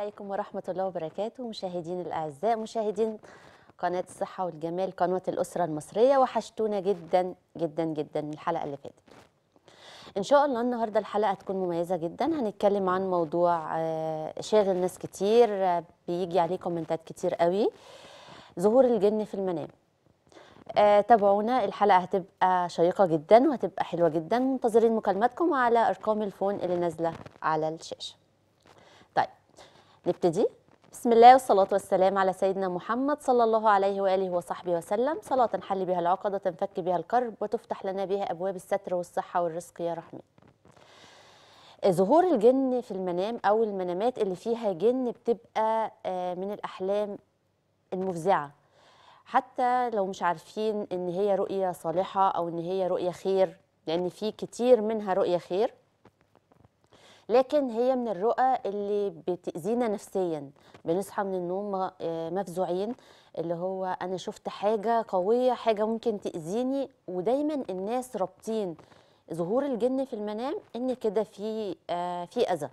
عليكم ورحمة الله وبركاته مشاهدين الأعزاء مشاهدين قناة الصحة والجمال قناة الأسرة المصرية وحشتونا جدا جدا جدا من الحلقة اللي فاتت إن شاء الله النهاردة الحلقة هتكون مميزة جدا هنتكلم عن موضوع آه، شاغل ناس كتير بيجي عليه كومنتات كتير قوي ظهور الجن في المنام آه، تابعونا الحلقة هتبقى شيقة جدا وهتبقى حلوة جدا منتظرين مكالماتكم على أرقام الفون اللي نازلة على الشاشة نبتدي بسم الله والصلاة والسلام على سيدنا محمد صلى الله عليه وآله وصحبه وسلم صلاة نحل بها العقدة تنفك بها الكرب وتفتح لنا بها أبواب الستر والصحة والرزق يا رحمة ظهور الجن في المنام أو المنامات اللي فيها جن بتبقى آه، من الأحلام المفزعة حتى لو مش عارفين إن هي رؤية صالحة أو إن هي رؤية خير لأن في كتير منها رؤية خير لكن هي من الرؤى اللي بتأذينا نفسيا بنصحى من النوم آه، مفزوعين اللي هو أنا شفت حاجة قوية حاجة ممكن تأذيني ودايما الناس رابطين ظهور الجن في المنام إن كده في آه في أذى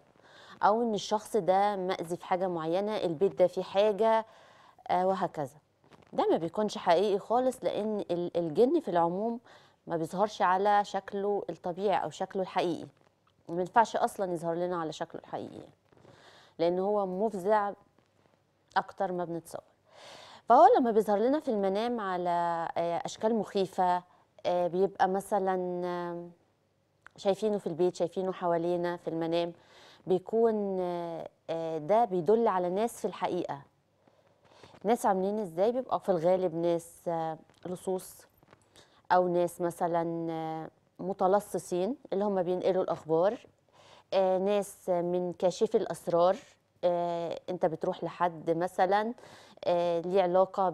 أو إن الشخص ده مأذي في حاجة معينة البيت ده فيه حاجة آه وهكذا ده ما بيكونش حقيقي خالص لأن الجن في العموم ما بيظهرش على شكله الطبيعي أو شكله الحقيقي ما ينفعش اصلا يظهر لنا على شكله الحقيقي يعني. لان هو مفزع اكتر ما بنتصور فهو لما بيظهر لنا في المنام على آه، اشكال مخيفه آه، بيبقى مثلا آه، شايفينه في البيت شايفينه حوالينا في المنام بيكون ده بيدل على ناس في الحقيقه ناس عاملين ازاي بيبقى في الغالب ناس لصوص او ناس مثلا متلصصين اللي هم بينقلوا الأخبار آه، ناس من كاشفي الأسرار آه، أنت بتروح لحد مثلا آه، ليه علاقة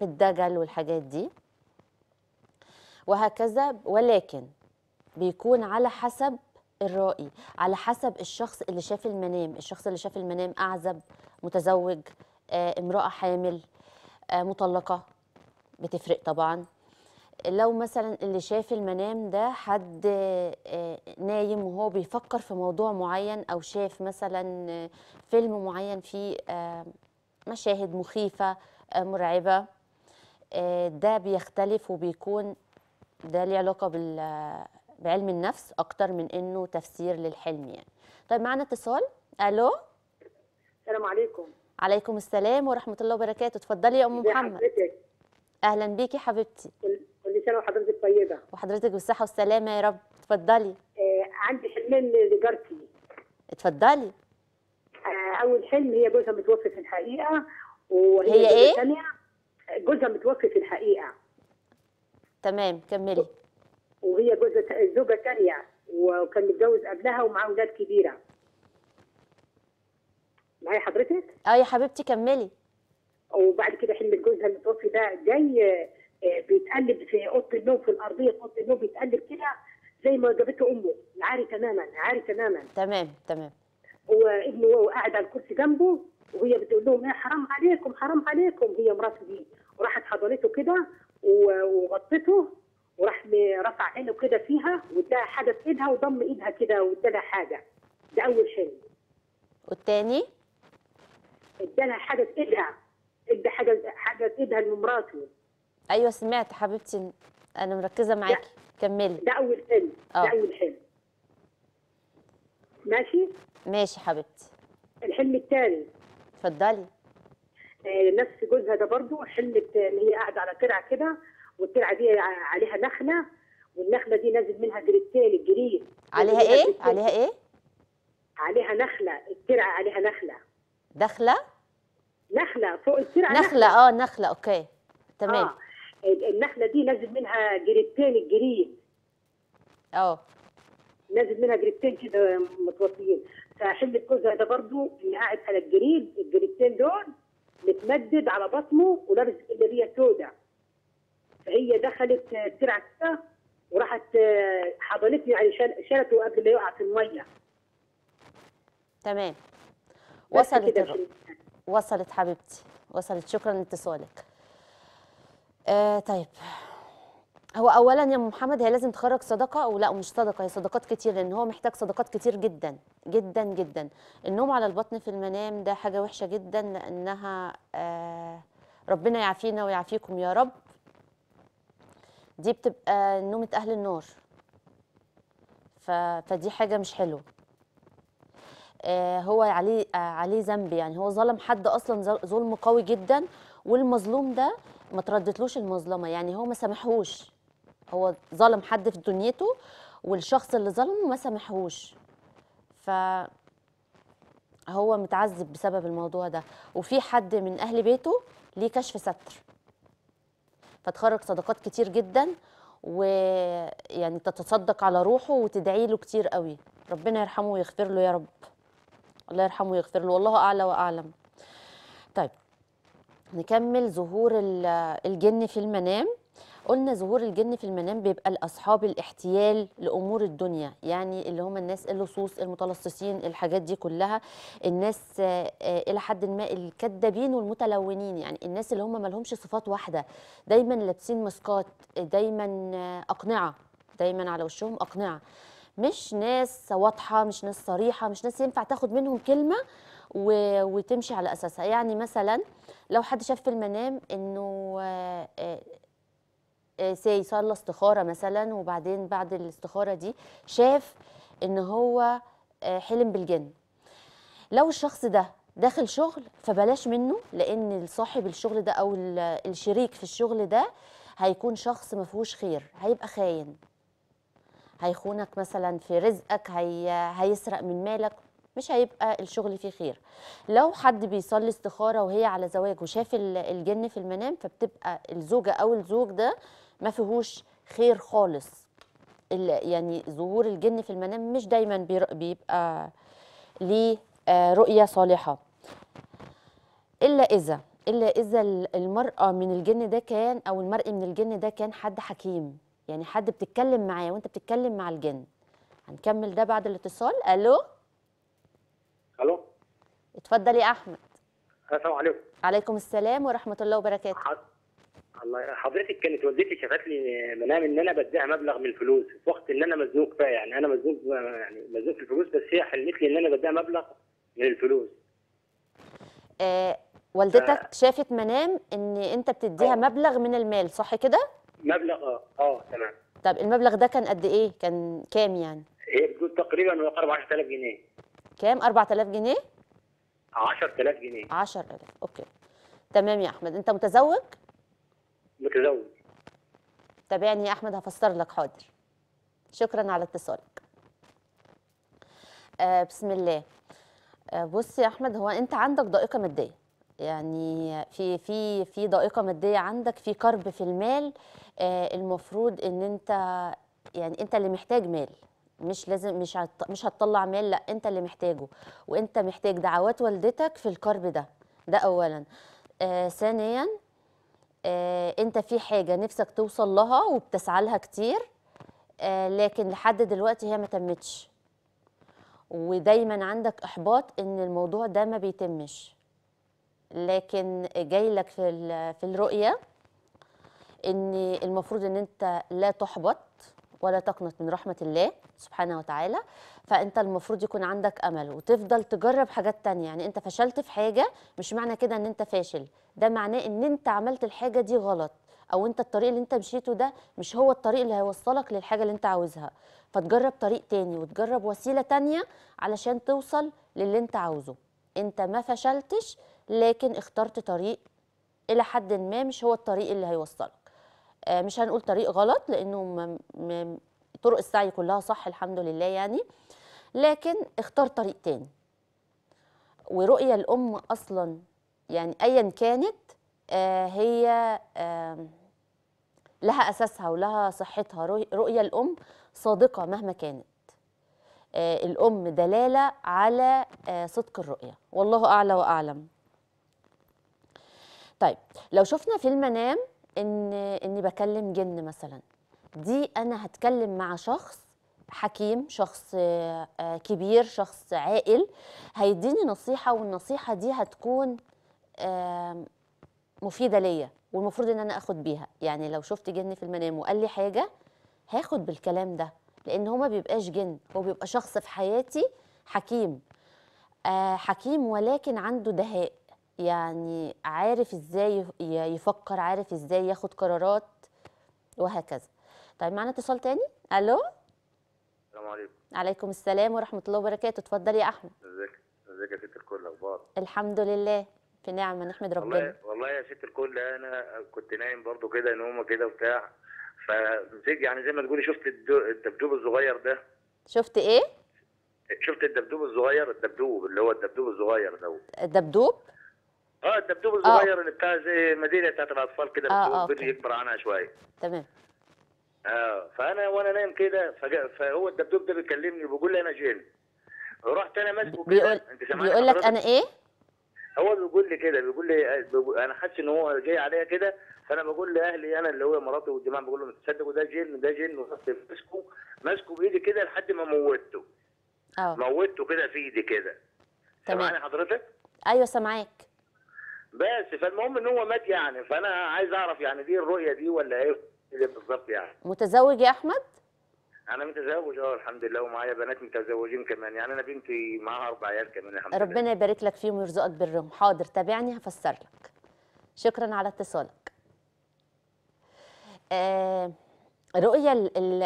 بالدجل والحاجات دي وهكذا ولكن بيكون على حسب الرائي على حسب الشخص اللي شاف المنام الشخص اللي شاف المنام أعزب متزوج امرأة حامل مطلقة بتفرق طبعا لو مثلا اللي شاف المنام ده حد آه، نايم وهو بيفكر في موضوع معين او شاف مثلا آه، فيلم معين فيه آه، مشاهد مخيفه مرعبه ده بيختلف وبيكون ده ليه علاقه بال بعلم النفس اكتر من انه تفسير للحلم يعني طيب معنا اتصال الو السلام عليكم عليكم السلام ورحمه الله وبركاته اتفضلي يا ام محمد حضرتك اهلا بيكي حبيبتي سنه وحضرتك طيبه وحضرتك بالصحه والسلامه يا رب اتفضلي آه عندي حلمين لجارتي اتفضلي آه اول حلم هي جوزها متوفي في الحقيقه وهي هي ايه جوزها متوفي في الحقيقه تمام كملي وهي جوزها زوجه ثانيه وكان متجوز قبلها ومعاه اولاد كبيره معايا حضرتك اه يا حبيبتي كملي وبعد كده حلم جوزها المتوفي ده جاي بيتقلب في اوضه النوم في الارضيه في اوضه النوم بيتقلب كده زي ما جابته امه عاري تماما عاري تماما تمام تمام وابنه وهو قاعد على الكرسي جنبه وهي بتقول لهم يا إيه، حرام عليكم حرام عليكم هي مراته دي وراحت حضنته كده وغطته وراح رفع عينه كده فيها واداها حاجه في ايدها وضم ايدها كده وادالها حاجه ده اول شيء والتاني ادالها حاجه في ايدها ادى حاجه حاجه في ايدها لمراته ايوه سمعت حبيبتي انا مركزه معاكي كملي ده اول حلم ده آه. اول حلم ماشي ماشي حبيبتي الحلم الثاني اتفضلي آه، نفس جوزها ده برضو حلمت ان هي قاعده على ترعه كده والترعه دي عليها نخله والنخله دي نازل منها جريتين الجريت عليها ايه؟ جريتين. عليها ايه؟ عليها نخله الترعه عليها نخله داخله؟ نخله فوق الترعه نخله, نخلة. اه نخله اوكي تمام آه. النحله دي نازل منها جريدتين الجريد اه نازل منها جريدتين كده متوصيين فحل الكوزه ده برضو اللي قاعد على الجريد الجريدتين دول متمدد على بطنه ولابس جلابيه سوداء فهي دخلت ترعى كده وراحت آه، حضنتني يعني شالته قبل ما يقع في الميه تمام وصلت وصلت حبيبتي وصلت شكرا لاتصالك آه طيب هو اولا يا محمد هي لازم تخرج صدقه او لا مش صدقه هي صدقات كتير لان هو محتاج صدقات كتير جدا جدا جدا النوم على البطن في المنام ده حاجه وحشه جدا لانها آه ربنا يعافينا ويعافيكم يا رب دي بتبقى نومه اهل النار ف... فدي حاجه مش حلوه آه هو عليه آه عليه ذنب يعني هو ظلم حد اصلا ظلم قوي جدا والمظلوم ده ما تردتلوش المظلمه يعني هو ما سامحهوش هو ظلم حد في دنيته والشخص اللي ظلمه ما سامحهوش ف هو متعذب بسبب الموضوع ده وفي حد من اهل بيته ليه كشف ستر فتخرج صدقات كتير جدا ويعني تتصدق على روحه وتدعي له كتير قوي ربنا يرحمه ويغفر له يا رب الله يرحمه ويغفر له والله اعلى واعلم نكمل ظهور الجن في المنام قلنا ظهور الجن في المنام بيبقى لأصحاب الاحتيال لأمور الدنيا يعني اللي هم الناس اللصوص المتلصصين الحاجات دي كلها الناس آه، آه، إلى حد ما الكذابين والمتلونين يعني الناس اللي هم مالهمش صفات واحدة دايما لابسين ماسكات دايما آه، أقنعة دايما على وشهم أقنعة مش ناس واضحة مش ناس صريحة مش ناس ينفع تاخد منهم كلمة وتمشي على أساسها يعني مثلاً لو حد شاف في المنام انه آه، آه، آه، سي صلى استخاره مثلا وبعدين بعد الاستخاره دي شاف ان هو حلم بالجن لو الشخص ده داخل شغل فبلاش منه لان صاحب الشغل ده او الشريك في الشغل ده هيكون شخص ما فيهوش خير هيبقى خاين هيخونك مثلا في رزقك هي... هيسرق من مالك مش هيبقى الشغل فيه خير لو حد بيصلي استخاره وهي على زواج وشاف الجن في المنام فبتبقى الزوجه او الزوج ده ما فيهوش خير خالص يعني ظهور الجن في المنام مش دايما بيبقى ليه آه، رؤيه صالحه الا اذا الا اذا المراه من الجن ده كان او المرء من الجن ده كان حد حكيم يعني حد بتتكلم معاه وانت بتتكلم مع الجن هنكمل ده بعد الاتصال الو الو اتفضل يا احمد السلام عليكم عليكم السلام ورحمه الله وبركاته الله حضرتك كانت والدتي شافت لي منام ان انا بديها مبلغ من الفلوس في وقت ان انا مزنوق فيها يعني انا مزنوق يعني مزنوق في الفلوس بس هي حلت لي ان انا بديها مبلغ من الفلوس آه والدتك ف... شافت منام ان انت بتديها أوه. مبلغ من المال صح كده مبلغ اه اه تمام طب المبلغ ده كان قد ايه كان كام يعني هي بتقول تقريبا يقارب 10000 جنيه كام 4000 جنيه 10000 جنيه 10000 اوكي تمام يا احمد انت متزوج متزوج تابعني يا احمد هفسر لك حاضر شكرا على اتصالك آه بسم الله آه بص يا احمد هو انت عندك ضائقه ماديه يعني في في في ضائقه ماديه عندك في كرب في المال آه المفروض ان انت يعني انت اللي محتاج مال مش لازم مش مش هتطلع مال لا انت اللي محتاجه وانت محتاج دعوات والدتك في الكرب ده ده اولا آه ثانيا آه انت في حاجه نفسك توصل لها وبتسعى لها كتير آه لكن لحد دلوقتي هي ما تمتش ودايما عندك احباط ان الموضوع ده ما بيتمش لكن جاي لك في في الرؤيه ان المفروض ان انت لا تحبط ولا تقنط من رحمة الله سبحانه وتعالى فأنت المفروض يكون عندك أمل وتفضل تجرب حاجات تانية يعني أنت فشلت في حاجة مش معنى كده أن أنت فاشل ده معناه أن أنت عملت الحاجة دي غلط او انت الطريق اللي انت مشيته ده مش هو الطريق اللي هيوصلك للحاجه اللي انت عاوزها فتجرب طريق تاني وتجرب وسيله تانيه علشان توصل للي انت عاوزه انت ما فشلتش لكن اخترت طريق الى حد ما مش هو الطريق اللي هيوصلك آه، مش هنقول طريق غلط لانه م... م... طرق السعي كلها صح الحمد لله يعني لكن اختار طريق تاني ورؤية الأم أصلا يعني أيا كانت آه، هي لها أساسها ولها صحتها رؤية الأم صادقة مهما كانت آه، الأم دلالة على صدق الرؤية والله أعلى وأعلم طيب لو شفنا في المنام ان اني بكلم جن مثلا دي انا هتكلم مع شخص حكيم شخص آه، كبير شخص عاقل هيديني نصيحه والنصيحه دي هتكون مفيده ليا والمفروض ان انا اخد بيها يعني لو شفت جن في المنام وقال لي حاجه هاخد بالكلام ده لان هو ما بيبقاش جن هو بيبقى شخص في حياتي حكيم آه، حكيم ولكن عنده دهاء يعني عارف ازاي يفكر عارف ازاي ياخد قرارات وهكذا طيب معانا اتصال تاني الو السلام عليكم عليكم السلام ورحمه الله وبركاته اتفضل يا احمد ازيك ازيك يا ست الكل اخبارك الحمد لله في نعمه نحمد ربنا والله, والله يا ست الكل انا كنت نايم برضو كده نومه كده وبتاع فمسك يعني زي ما تقولي شفت الدبدوب الصغير ده شفت ايه شفت الدبدوب الصغير الدبدوب اللي هو الدبدوب الصغير ده الدبدوب اه الدبدوب الصغير آه. اللي بتاع زي المدينه بتاعت الاطفال كده آه آه اه يكبر عنها شويه تمام اه فانا وانا نايم كده فهو الدبدوب ده بيكلمني بيقول لي انا جن رحت انا ماسكه بيقول انت بيقول لك انا ايه؟ هو بيقول لي كده بيقول لي انا حاسس ان هو جاي عليا كده فانا بقول لاهلي انا اللي هو مراتي والجماعه بقول لهم تصدقوا ده جن ده جن ورحت ماسكه ماسكه بايدي كده لحد ما موتته اه موتته كده في ايدي كده تمام سامعني حضرتك؟ ايوه سامعاك بس فالمهم ان هو مات يعني فانا عايز اعرف يعني دي الرؤيه دي ولا ايه بالظبط يعني متزوج يا احمد انا متزوج اه الحمد لله ومعايا بنات متزوجين كمان يعني انا بنتي معاها اربع عيال كمان الحمد لله ربنا يبارك لك فيهم ويرزقك برهم حاضر تابعني هفسر لك شكرا على اتصالك آه رؤية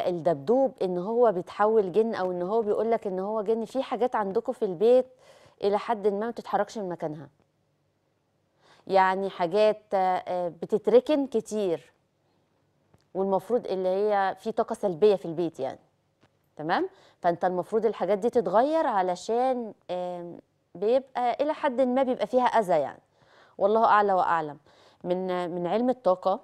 الدبدوب ان هو بيتحول جن او ان هو بيقول لك ان هو جن في حاجات عندكم في البيت الى حد ما ما تتحركش من مكانها يعني حاجات آه، بتتركن كتير والمفروض اللي هي في طاقه سلبيه في البيت يعني تمام فانت المفروض الحاجات دي تتغير علشان بيبقى الى حد ما بيبقى فيها اذى يعني والله اعلى واعلم من من علم الطاقه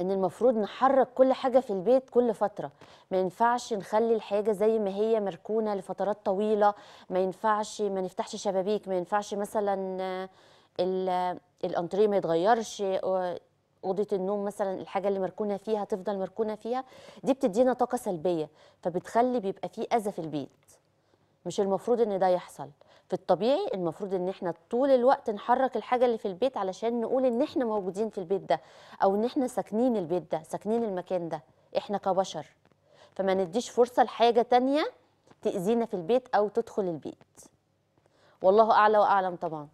ان المفروض نحرك كل حاجه في البيت كل فتره ما ينفعش نخلي الحاجه زي ما هي مركونه لفترات طويله ما ينفعش ما نفتحش شبابيك ما ينفعش مثلا آه، الانتريه ما يتغيرش اوضه النوم مثلا الحاجه اللي مركونه فيها تفضل مركونه فيها دي بتدينا طاقه سلبيه فبتخلي بيبقى فيه اذى في البيت مش المفروض ان ده يحصل في الطبيعي المفروض ان احنا طول الوقت نحرك الحاجه اللي في البيت علشان نقول ان احنا موجودين في البيت ده او ان احنا ساكنين البيت ده ساكنين المكان ده احنا كبشر فما نديش فرصه لحاجه تانية تاذينا في البيت او تدخل البيت والله اعلى واعلم طبعا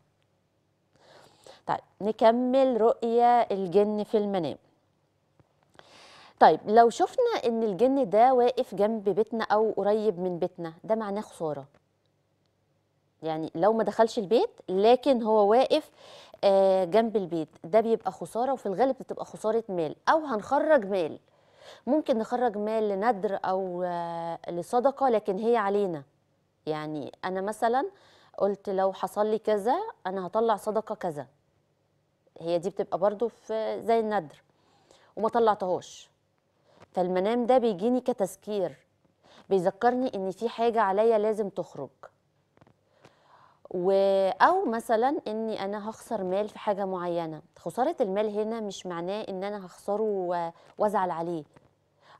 طيب نكمل رؤية الجن في المنام طيب لو شفنا ان الجن ده واقف جنب بيتنا او قريب من بيتنا ده معناه خساره يعني لو ما دخلش البيت لكن هو واقف آه، جنب البيت ده بيبقى خساره وفي الغالب بتبقى خساره مال او هنخرج مال ممكن نخرج مال لندر او آه، لصدقه لكن هي علينا يعني انا مثلا قلت لو حصل لي كذا انا هطلع صدقه كذا هي دي بتبقى برضو في زي الندر وما طلعتهاش فالمنام ده بيجيني كتذكير بيذكرني ان في حاجه عليا لازم تخرج و او مثلا اني انا هخسر مال في حاجه معينه خساره المال هنا مش معناه ان انا هخسره وازعل عليه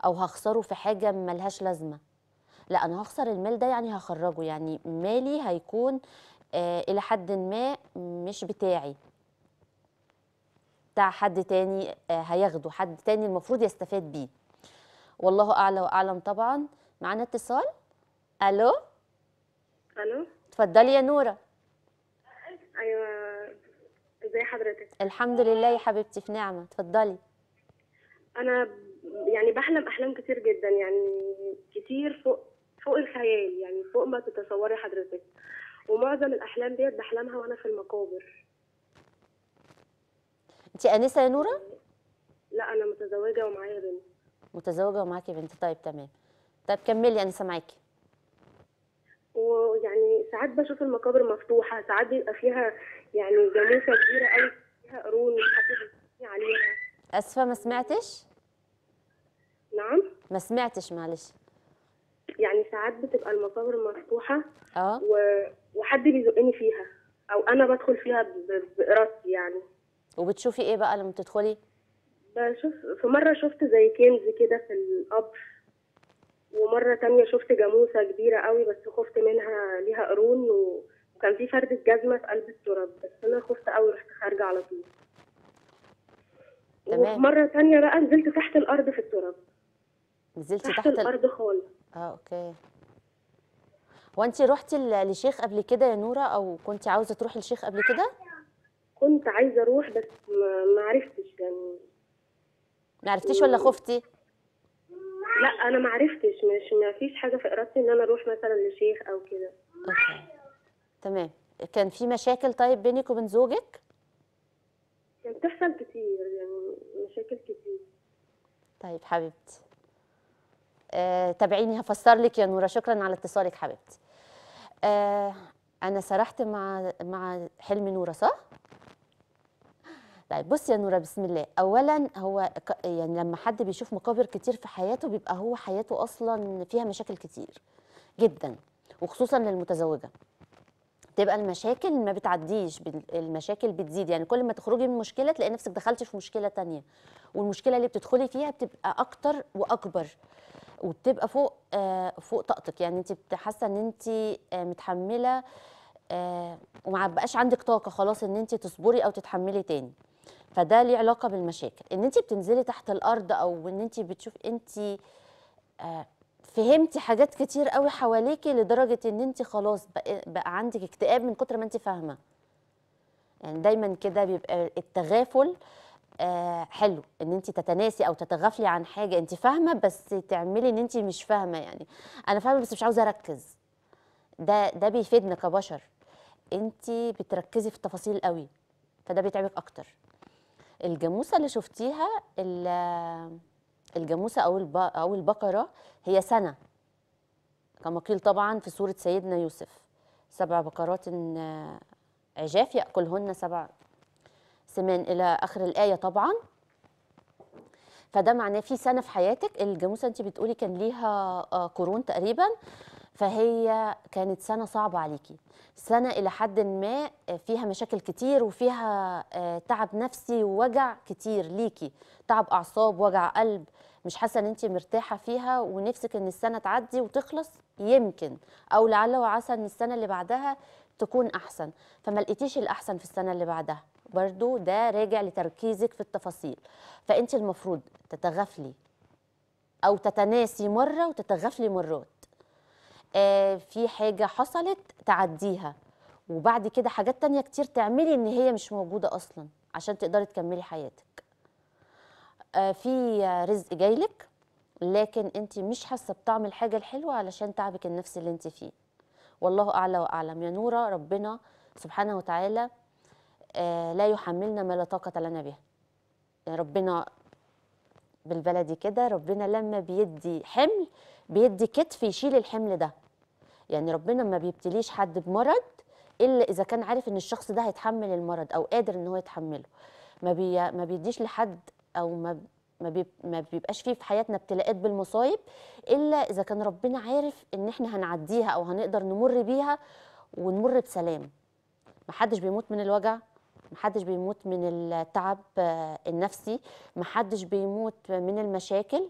او هخسره في حاجه ملهاش لازمه لا انا هخسر المال ده يعني هخرجه يعني مالي هيكون آه الى حد ما مش بتاعي بتاع حد تاني آه، هياخده حد تاني المفروض يستفاد بيه والله اعلى واعلم طبعا معانا اتصال الو الو اتفضلي يا نوره ايوه ازي حضرتك الحمد لله يا حبيبتي في نعمه اتفضلي انا يعني بحلم احلام كتير جدا يعني كتير فوق فوق الخيال يعني فوق ما تتصوري حضرتك ومعظم الاحلام ديت بحلمها وانا في المقابر انت انسه يا نوره لا انا متزوجه ومعايا بنت متزوجه ومعاكي بنت طيب تمام طيب كملي انسه معاكي ويعني ساعات بشوف المقابر مفتوحه ساعات بيبقى فيها يعني جاموسه كبيره قوي فيها قرون محدش عليها اسفه ما سمعتش نعم ما سمعتش معلش يعني ساعات بتبقى المقابر مفتوحه اه وحد بيزقني فيها او انا بدخل فيها بارادتي يعني وبتشوفي ايه بقى لما بتدخلي بشوف في مره شفت زي كنز كده في القبر ومره تانية شفت جاموسه كبيره قوي بس خفت منها ليها قرون وكان في فردة جزمه في قلب التراب بس انا خفت قوي رحت خارجه على طول تمام ومرة تانية بقى نزلت تحت الارض في التراب نزلتي تحت, تحت الارض خالص اه اوكي وانت روحتي لشيخ قبل كده يا نوره او كنت عاوزه تروحي لشيخ قبل كده كنت عايزه اروح بس ما عرفتش يعني ما عرفتيش ولا خفتي؟ لا انا ما عرفتش مش ما فيش حاجه في ارادتي ان انا اروح مثلا لشيخ او كده اوكي تمام كان في مشاكل طيب بينك وبين زوجك؟ كانت بتحصل كتير يعني مشاكل كتير طيب حبيبتي آه، تابعيني هفسر لك يا نوره شكرا على اتصالك حبيبتي آه، انا سرحت مع مع حلم نوره صح طيب بصي يا نوره بسم الله اولا هو يعني لما حد بيشوف مقابر كتير في حياته بيبقى هو حياته اصلا فيها مشاكل كتير جدا وخصوصا للمتزوجه تبقى المشاكل ما بتعديش المشاكل بتزيد يعني كل ما تخرجي من مشكله تلاقي نفسك دخلتي في مشكله تانية والمشكله اللي بتدخلي فيها بتبقى اكتر واكبر وبتبقى فوق آه فوق طاقتك يعني انت حاسه ان انت آه متحمله آه وما بقاش عندك طاقه خلاص ان انت تصبري او تتحملي تاني فده ليه علاقه بالمشاكل ان انت بتنزلي تحت الارض او ان انت بتشوف انت آه، فهمتي حاجات كتير قوي حواليكي لدرجه ان انت خلاص بقى, عندك اكتئاب من كتر ما انت فاهمه يعني دايما كده بيبقى التغافل آه، حلو ان انت تتناسي او تتغافلي عن حاجه انت فاهمه بس تعملي ان انت مش فاهمه يعني انا فاهمه بس مش عاوزه اركز ده ده بيفيدنا كبشر انت بتركزي في التفاصيل قوي فده بيتعبك اكتر الجاموسه اللي شفتيها الجاموسه او او البقره هي سنه كما قيل طبعا في سوره سيدنا يوسف سبع بقرات عجاف ياكلهن سبع سمان الى اخر الايه طبعا فده معناه في سنه في حياتك الجاموسه انت بتقولي كان ليها آه، قرون تقريبا فهي كانت سنة صعبة عليكي سنة إلى حد ما آه، فيها مشاكل كتير وفيها آه، تعب نفسي ووجع كتير ليكي تعب أعصاب وجع قلب مش حاسة إن أنت مرتاحة فيها ونفسك إن السنة تعدي وتخلص يمكن أو لعل وعسى إن السنة اللي بعدها تكون أحسن فما لقيتيش الأحسن في السنة اللي بعدها برضو ده راجع لتركيزك في التفاصيل فأنت المفروض تتغافلي أو تتناسي مرة وتتغافلي مرات آه، في حاجه حصلت تعديها وبعد كده حاجات تانية كتير تعملي ان هي مش موجوده اصلا عشان تقدري تكملي حياتك آه، في رزق جايلك لكن انت مش حاسه بطعم الحاجه الحلوه علشان تعبك النفسي اللي انت فيه والله اعلى واعلم يا نوره ربنا سبحانه وتعالى آه، لا يحملنا ما لا طاقه لنا به يعني ربنا بالبلدي كده ربنا لما بيدي حمل بيدي كتف يشيل الحمل ده يعني ربنا ما بيبتليش حد بمرض الا اذا كان عارف ان الشخص ده هيتحمل المرض او قادر ان هو يتحمله ما بي ما بيديش لحد او ما ما, بي ما بيبقاش فيه في حياتنا ابتلاءات بالمصايب الا اذا كان ربنا عارف ان احنا هنعديها او هنقدر نمر بيها ونمر بسلام محدش بيموت من الوجع محدش بيموت من التعب النفسي محدش بيموت من المشاكل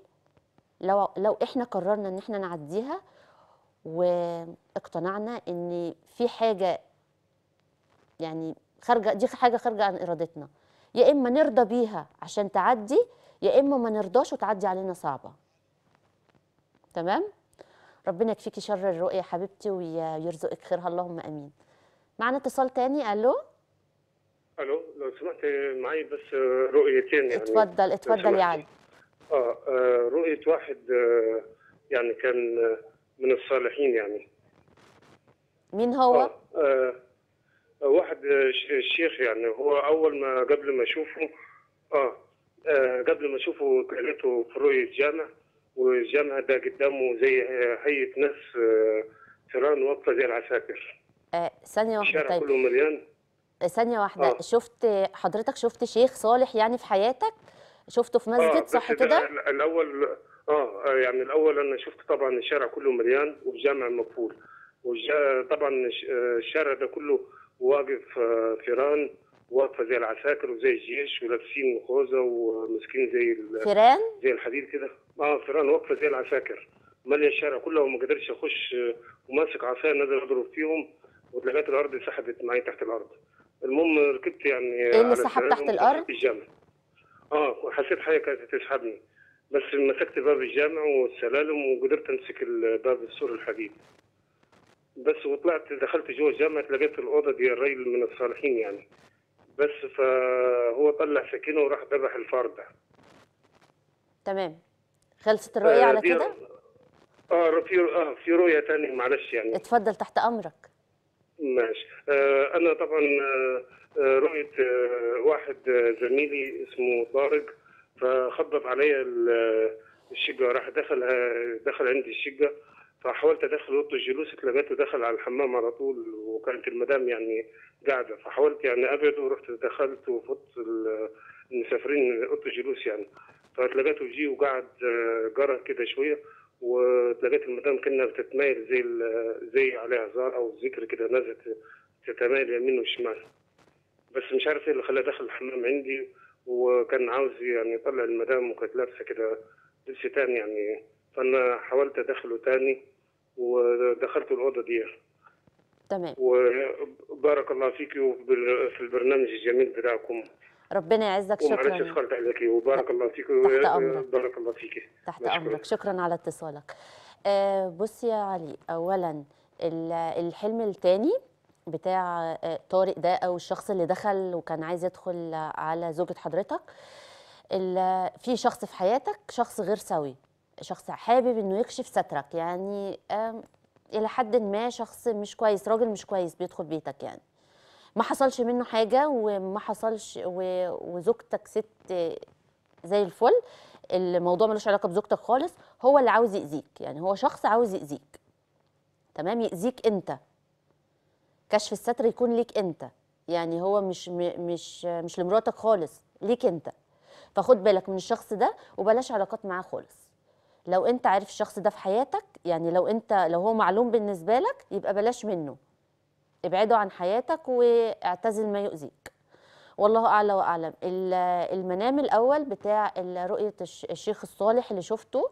لو لو احنا قررنا ان احنا نعديها واقتنعنا ان في حاجه يعني خارجه دي حاجه خارجه عن ارادتنا يا اما نرضى بيها عشان تعدي يا اما ما نرضاش وتعدي علينا صعبه تمام ربنا يكفيكي شر الرؤية يا حبيبتي ويرزقك خيرها اللهم امين معنا اتصال تاني الو الو لو سمحت معايا بس رؤيتين يعني اتفضل اتفضل يا علي آه،, اه رؤيه واحد آه، يعني كان آه، من الصالحين يعني مين هو؟ آه واحد الشيخ يعني هو اول ما قبل ما اشوفه اه, آه قبل ما اشوفه كلمته في رؤيه جامع والجامع ده قدامه زي هيئه ناس آه تيران واقفه زي العساكر آه ثانيه واحده الشارع طيب. كله مليان ثانيه واحده آه. شفت حضرتك شفت شيخ صالح يعني في حياتك؟ شفته في مسجد آه، صح كده؟ الاول اه يعني الاول انا شفت طبعا الشارع كله مليان والجامع مقفول وطبعا الشارع ده كله واقف آه، فيران واقفه زي العساكر وزي الجيش ولابسين خوذه وماسكين زي فيران زي الحديد كده اه فيران واقفه زي العساكر ماليه الشارع كله وما قدرش اخش آه، وماسك عصايه نازل اضرب فيهم ولغايه الارض سحبت معي تحت الارض المهم ركبت يعني ايه اللي سحب تحت الارض؟ الجامع اه وحسيت حاجه كانت تسحبني بس مسكت باب الجامع والسلالم وقدرت امسك الباب السور الحديد بس وطلعت دخلت جوه الجامع لقيت الاوضه دي الرجل من الصالحين يعني بس فهو طلع سكينه وراح ذبح الفار ده تمام خلصت آه، الرؤيه على كده؟ اه في اه في رؤيه ثانيه معلش يعني اتفضل تحت امرك ماشي آه انا طبعا آه رؤيه آه، واحد آه، زميلي اسمه طارق فخبط عليا آه، الشقه راح دخل دخل عندي الشقه فحاولت ادخل اوضه الجلوس لقيته دخل على الحمام على طول وكانت المدام يعني قاعده فحاولت يعني ابعد ورحت دخلت وفضت المسافرين اوضه الجلوس يعني فتلاقيته جه وقعد جرى كده شويه واتلقيت المدام كنا بتتمايل زي زي عليها زار او ذكر كده نازله تتمايل يمين وشمال بس مش عارف ايه اللي خلاه دخل الحمام عندي وكان عاوز يعني يطلع المدام وكانت لابسه كده لبس تاني يعني فانا حاولت ادخله تاني ودخلت الاوضه دي تمام وبارك الله فيك في البرنامج الجميل بتاعكم ربنا يعزك شكرا معلش اخرت عليك وبارك الله فيك تحت امرك بارك الله فيك تحت امرك شكرا على اتصالك آه بص يا علي اولا الحلم الثاني بتاع آه، طارق ده او الشخص اللي دخل وكان عايز يدخل على زوجة حضرتك في شخص في حياتك شخص غير سوي شخص حابب انه يكشف سترك يعني الى حد ما شخص مش كويس راجل مش كويس بيدخل بيتك يعني ما حصلش منه حاجه وما حصلش وزوجتك ست آه، زي الفل الموضوع ملوش علاقه بزوجتك خالص هو اللي عاوز يأذيك يعني هو شخص عاوز يأذيك تمام يأذيك انت كشف الستر يكون ليك انت يعني هو مش مش مش لمراتك خالص ليك انت فخد بالك من الشخص ده وبلاش علاقات معاه خالص لو انت عارف الشخص ده في حياتك يعني لو انت لو هو معلوم بالنسبه لك يبقى بلاش منه ابعده عن حياتك واعتزل ما يؤذيك والله اعلى واعلم المنام الاول بتاع رؤيه الشيخ الصالح اللي شفته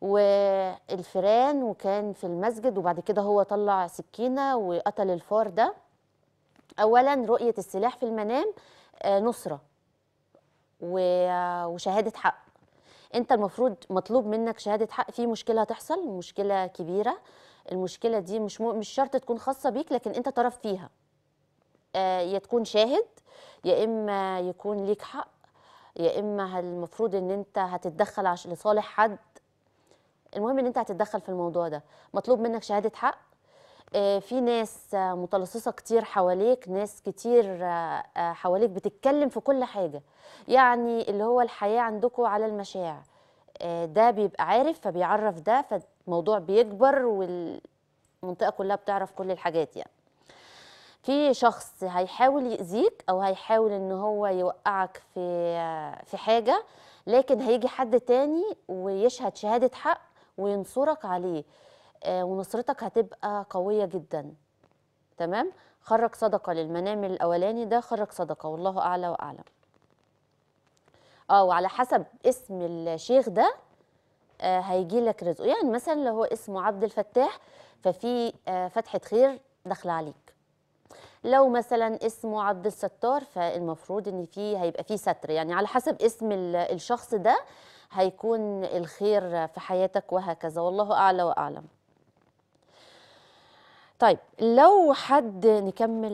والفيران وكان في المسجد وبعد كده هو طلع سكينه وقتل الفار ده اولا رؤيه السلاح في المنام آه، نصره آه، وشهاده حق انت المفروض مطلوب منك شهاده حق في مشكله هتحصل مشكله كبيره المشكله دي مش مو مش شرط تكون خاصه بيك لكن انت طرف فيها آه، يا تكون شاهد يا اما يكون ليك حق يا اما المفروض ان انت هتتدخل عشان لصالح حد المهم ان انت هتتدخل في الموضوع ده مطلوب منك شهاده حق آه، في ناس آه، متلصصه كتير حواليك ناس كتير آه، حواليك بتتكلم في كل حاجه يعني اللي هو الحياه عندكم على المشاع ده بيبقى عارف فبيعرف ده فالموضوع بيكبر والمنطقه كلها بتعرف كل الحاجات يعني في شخص هيحاول يأذيك او هيحاول ان هو يوقعك في في حاجه لكن هيجي حد تاني ويشهد شهاده حق وينصرك عليه آه، ونصرتك هتبقى قوية جدا تمام خرج صدقة للمنام الأولاني ده خرج صدقة والله أعلى وأعلم اه وعلى حسب اسم الشيخ ده آه هيجي لك رزقه يعني مثلا لو هو اسمه عبد الفتاح ففي آه فتحة خير داخلة عليك لو مثلا اسمه عبد الستار فالمفروض ان في هيبقى في ستر يعني على حسب اسم الشخص ده هيكون الخير في حياتك وهكذا والله أعلى وأعلم طيب لو حد نكمل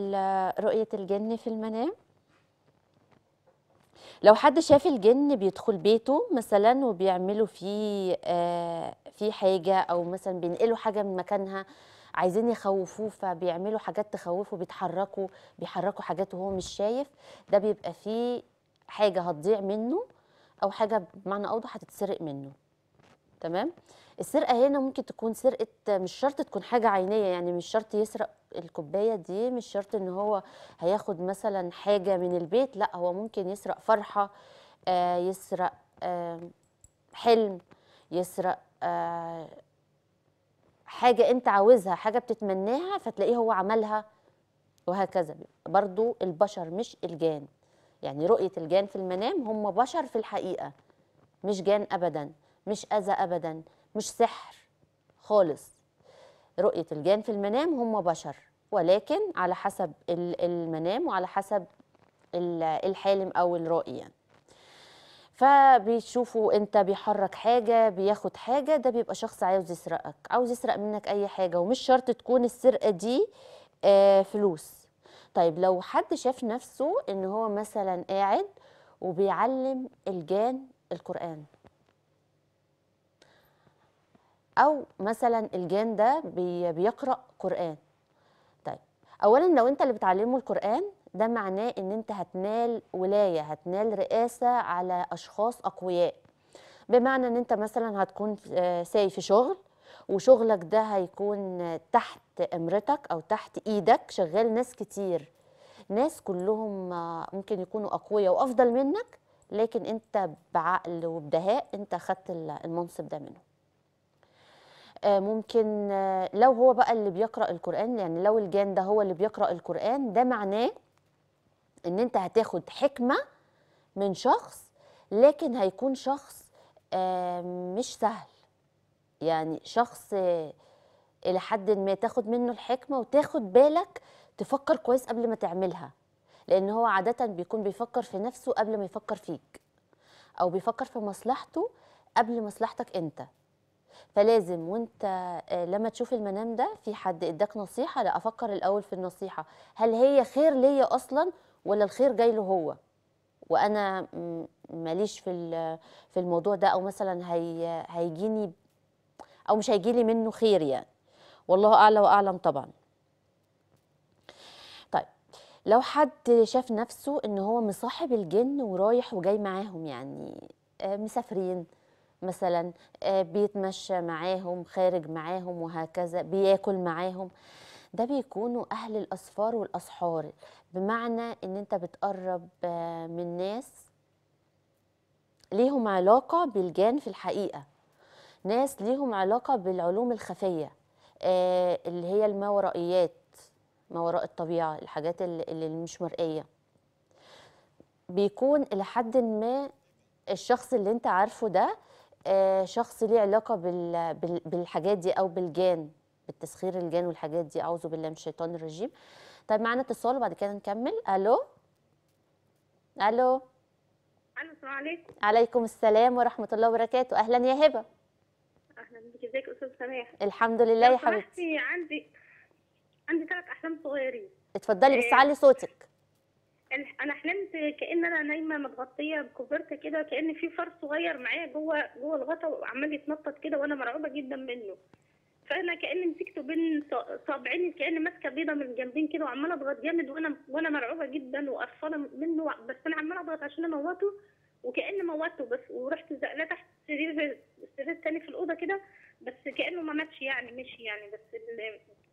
رؤية الجن في المنام لو حد شاف الجن بيدخل بيته مثلا وبيعملوا فيه آه في حاجة أو مثلا بينقلوا حاجة من مكانها عايزين يخوفوه فبيعملوا حاجات تخوفه بيتحركوا بيحركوا حاجات وهو مش شايف ده بيبقى فيه حاجة هتضيع منه او حاجه بمعنى اوضح هتتسرق منه تمام السرقه هنا ممكن تكون سرقه مش شرط تكون حاجه عينيه يعني مش شرط يسرق الكوبايه دي مش شرط ان هو هياخد مثلا حاجه من البيت لا هو ممكن يسرق فرحه آه يسرق آه حلم يسرق آه حاجه انت عاوزها حاجه بتتمناها فتلاقيه هو عملها وهكذا برضو البشر مش الجان يعني رؤية الجان في المنام هم بشر في الحقيقة مش جان أبدا مش أذى أبدا مش سحر خالص رؤية الجان في المنام هم بشر ولكن على حسب المنام وعلى حسب الحالم أو الرائي يعني. فبيشوفوا انت بيحرك حاجه بياخد حاجه ده بيبقى شخص عاوز يسرقك عاوز يسرق منك اي حاجه ومش شرط تكون السرقه دي آه، فلوس طيب لو حد شاف نفسه ان هو مثلا قاعد وبيعلم الجان القرآن او مثلا الجان ده بي بيقرأ قرآن طيب اولا لو انت اللي بتعلمه القرآن ده معناه ان انت هتنال ولاية هتنال رئاسة على اشخاص اقوياء بمعنى ان انت مثلا هتكون آه، ساي في شغل وشغلك ده هيكون تحت امرتك او تحت ايدك شغال ناس كتير ناس كلهم ممكن يكونوا اقوياء وافضل منك لكن انت بعقل وبدهاء انت خدت المنصب ده منهم آه، ممكن آه، لو هو بقى اللي بيقرا القران يعني لو الجان ده هو اللي بيقرا القران ده معناه ان انت هتاخد حكمه من شخص لكن هيكون شخص آه، مش سهل يعني شخص الى حد ما تاخد منه الحكمه وتاخد بالك تفكر كويس قبل ما تعملها لان هو عاده بيكون بيفكر في نفسه قبل ما يفكر فيك او بيفكر في مصلحته قبل مصلحتك انت فلازم وانت آه، لما تشوف المنام ده في حد اداك نصيحه لا افكر الاول في النصيحه هل هي خير ليا اصلا ولا الخير جاي له هو وانا ماليش في في الموضوع ده او مثلا هي هيجيني او مش هيجي لي منه خير يعني والله اعلى واعلم طبعا طيب لو حد شاف نفسه ان هو مصاحب الجن ورايح وجاي معاهم يعني آه، مسافرين مثلا آه، بيتمشى معاهم خارج معاهم وهكذا بياكل معاهم ده بيكونوا أهل الاسفار والأسحار بمعنى إن أنت بتقرب آه، من ناس ليهم علاقة بالجان في الحقيقة ناس ليهم علاقه بالعلوم الخفيه آه، اللي هي الماورائيات ما وراء الطبيعه الحاجات اللي مش مرئيه بيكون الى حد ما الشخص اللي انت عارفه ده آه، شخص ليه علاقه بالحاجات دي او بالجان بالتسخير الجان والحاجات دي اعوذ بالله من الشيطان الرجيم طيب معانا اتصال وبعد كده نكمل الو الو السلام عليكم عليكم السلام ورحمه الله وبركاته اهلا يا هبه اهلا بك ازيك استاذ سماح الحمد لله يا طيب، حبيبتي عندي عندي ثلاث احلام صغيرين اتفضلي بس آه، علي صوتك انا حلمت كان انا نايمه متغطيه بكوفرته كده كان في فار صغير معايا جوه جوه الغطا وعمال يتنطط كده وانا مرعوبه جدا منه فانا كان مسكته بين صابعيني كاني ماسكه بيضه من الجنبين كده وعماله اضغط جامد وانا وانا مرعوبه جدا وقرفانه منه بس انا عماله اضغط عشان اموته وكأن موته بس ورحت زقلاه تحت السرير السرير التاني في الأوضة كده بس كأنه ما ماتش يعني مشي يعني بس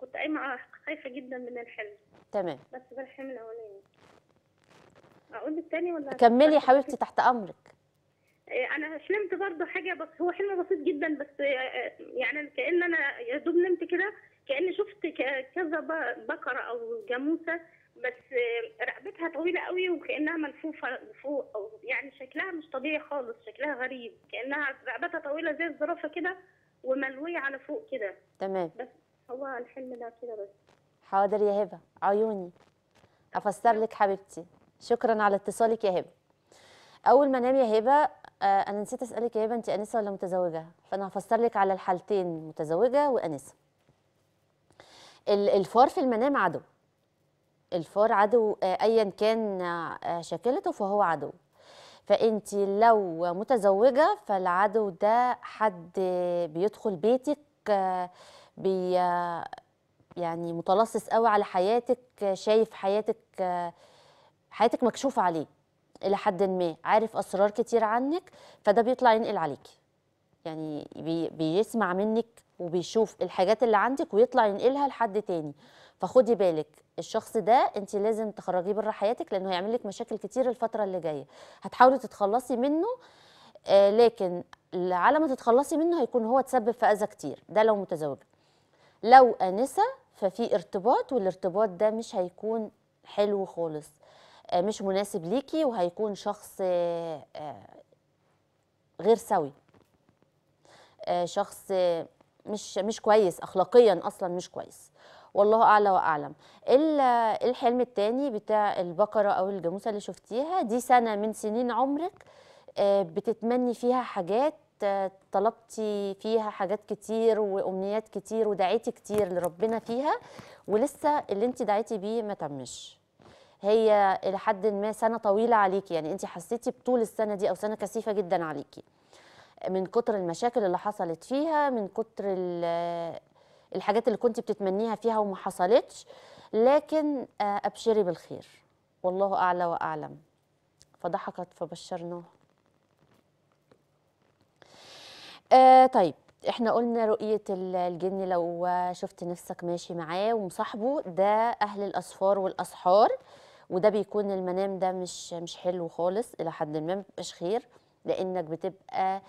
كنت قايمة آه، خايفة جدا من الحلم تمام بس ده الحلم الأولاني أقول الثاني ولا كملي يا حبيبتي تحت أمرك آه، انا حلمت برضه حاجه بس هو حلم بسيط جدا بس آه، يعني كان انا يا دوب نمت كده كاني شفت كذا بقره او جاموسه بس رقبتها طويله قوي وكانها ملفوفه لفوق او يعني شكلها مش طبيعي خالص شكلها غريب كانها رقبتها طويله زي الزرافه كده وملويه على فوق كده تمام بس هو الحلم ده كده بس حاضر يا هبه عيوني افسر لك حبيبتي شكرا على اتصالك يا هبه اول ما انام يا هبه آه، انا نسيت اسالك يا هبه انت انسه ولا متزوجه فانا هفسر لك على الحالتين متزوجه وانسه الفار في المنام عدو الفار عدو آه، ايا كان آه، شكلته فهو عدو فانت لو متزوجه فالعدو ده حد بيدخل بيتك آه، بي يعني متلصص قوي على حياتك شايف حياتك حياتك مكشوفه عليه الى حد ما عارف اسرار كتير عنك فده بيطلع ينقل عليكي يعني بيسمع منك وبيشوف الحاجات اللي عندك ويطلع ينقلها لحد تاني فخدي بالك الشخص ده انت لازم تخرجيه بره حياتك لانه هيعمل لك مشاكل كتير الفتره اللي جايه هتحاولي تتخلصي منه آه لكن على ما تتخلصي منه هيكون هو تسبب في اذى كتير ده لو متزوجه لو انسه ففي ارتباط والارتباط ده مش هيكون حلو خالص آه مش مناسب ليكي وهيكون شخص آه, آه، غير سوي آه، شخص مش مش كويس اخلاقيا اصلا مش كويس والله اعلى واعلم الحلم الثاني بتاع البقره او الجاموسه اللي شفتيها دي سنه من سنين عمرك آه، بتتمني فيها حاجات آه، طلبتي فيها حاجات كتير وامنيات كتير ودعيتي كتير لربنا فيها ولسه اللي انت دعيتي بيه ما تمش هي لحد ما سنه طويله عليكي يعني انت حسيتي بطول السنه دي او سنه كثيفه جدا عليكي من كتر المشاكل اللي حصلت فيها من كتر الحاجات اللي كنت بتتمنيها فيها وما حصلتش لكن آه، ابشري بالخير والله اعلى واعلم فضحكت فبشرناها آه طيب احنا قلنا رؤية الجن لو شفت نفسك ماشي معاه ومصاحبه ده أهل الأسفار والأسحار وده بيكون المنام ده مش مش حلو خالص إلى حد ما مش خير لأنك بتبقى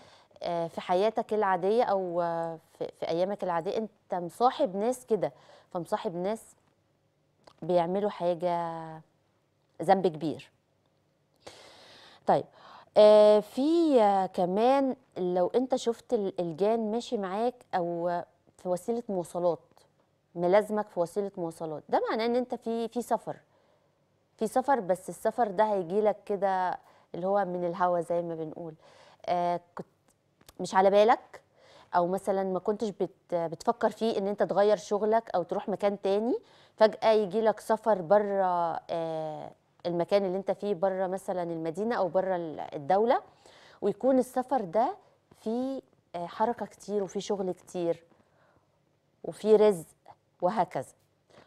آه، في حياتك العاديه او آه، في ايامك العاديه انت مصاحب ناس كده فمصاحب ناس بيعملوا حاجه ذنب كبير طيب آه، في كمان لو انت شفت الجان ماشي معاك او في وسيله مواصلات ملازمك في وسيله مواصلات ده معناه ان انت في في سفر في سفر بس السفر ده هيجي لك كده اللي هو من الهوا زي ما بنقول آه كنت مش على بالك او مثلا ما كنتش بت بتفكر فيه ان انت تغير شغلك او تروح مكان تاني فجاه يجي لك سفر بره آه، المكان اللي انت فيه بره مثلا المدينه او بره الدوله ويكون السفر ده فيه آه، حركه كتير وفي شغل كتير وفي رزق وهكذا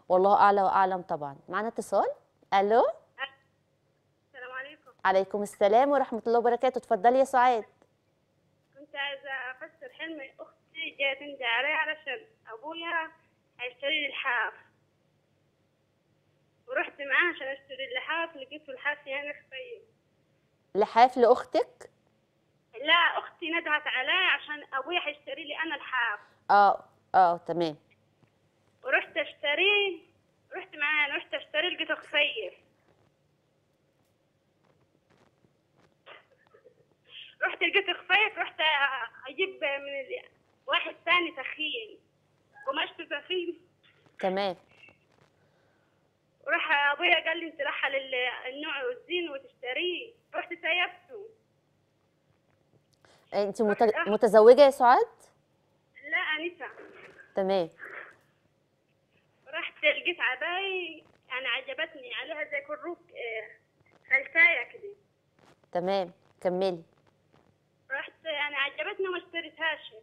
والله اعلى واعلم طبعا معنا اتصال الو السلام عليكم عليكم السلام ورحمه الله وبركاته اتفضلي يا سعاد كنت عايزة أفسر حلم أختي جات عندي علشان أبويا هيشتري لحاف ورحت معاه عشان أشتري اللحاف لقيته الحاف يعني خفيف لحاف لأختك؟ لا أختي ندعت علي عشان أبويا هيشتري لي أنا الحاف اه اه تمام ورحت أشتريه رحت معاه رحت أشتريه لقيته خفيف رحت لقيت خفيف رحت اجيب من واحد ثاني تخين قماش سخين تمام راح ابويا قال لي انت رايحه للنوع والزين وتشتريه رحت سيبته انت متزوجه يا سعاد؟ لا انسه تمام رحت لقيت عباية يعني عجبتني عليها زي كروك آه، خلفايه كده تمام كملي يعني عجبتني وما اشتريتهاش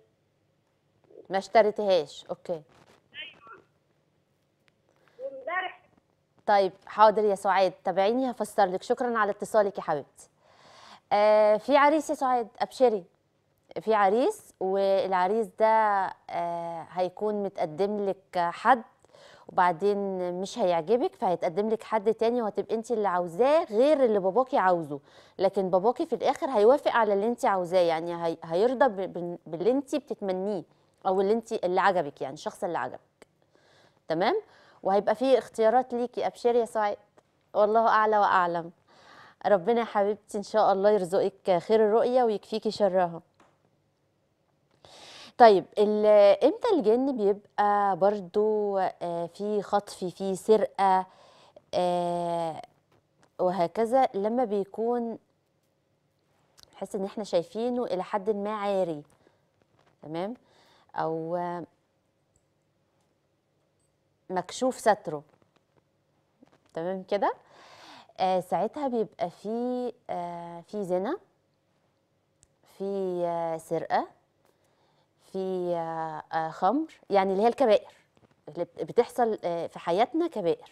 ما اشتريتهاش اوكي ايوه طيب حاضر يا سعاد تابعيني هفسر لك شكرا على اتصالك يا حبيبتي آه في عريس يا سعاد ابشري في عريس والعريس ده آه هيكون متقدم لك حد وبعدين مش هيعجبك فهيتقدم لك حد تاني وهتبقي انت اللي عاوزاه غير اللي باباكي عاوزه لكن باباكي في الاخر هيوافق على اللي انت عاوزاه يعني هيرضى باللي انت بتتمنيه او اللي انت اللي عجبك يعني الشخص اللي عجبك تمام وهيبقى في اختيارات ليكي ابشري يا سعاد والله اعلى واعلم ربنا يا حبيبتي ان شاء الله يرزقك خير الرؤيه ويكفيكي شرها طيب امتى الجن بيبقى برضو آه، في خطف في سرقة آه، وهكذا لما بيكون حس ان احنا شايفينه الى حد ما عاري تمام او مكشوف ستره تمام كده آه، ساعتها بيبقى في آه، في زنا في آه، سرقة في آه، آه، خمر يعني اللي هي الكبائر اللي بتحصل آه، في حياتنا كبائر